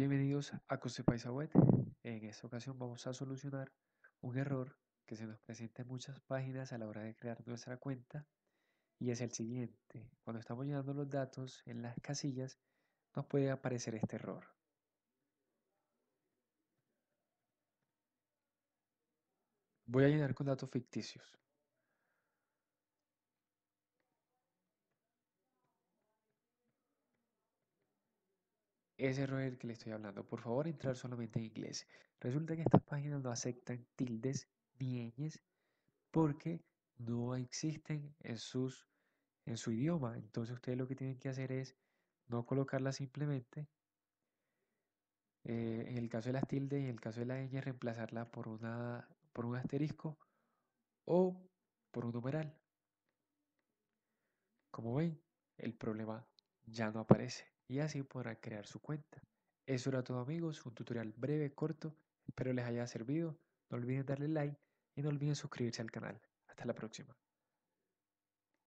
Bienvenidos a web En esta ocasión vamos a solucionar un error que se nos presenta en muchas páginas a la hora de crear nuestra cuenta y es el siguiente. Cuando estamos llenando los datos en las casillas nos puede aparecer este error. Voy a llenar con datos ficticios. Ese error es que le estoy hablando. Por favor, entrar solamente en inglés. Resulta que estas páginas no aceptan tildes ni ñes porque no existen en, en su idioma. Entonces ustedes lo que tienen que hacer es no colocarlas simplemente. Eh, en el caso de las tildes y en el caso de la ñs, reemplazarla por, una, por un asterisco o por un numeral. Como ven, el problema ya no aparece y así podrá crear su cuenta. Eso era todo amigos, un tutorial breve, corto, espero les haya servido, no olviden darle like y no olviden suscribirse al canal. Hasta la próxima.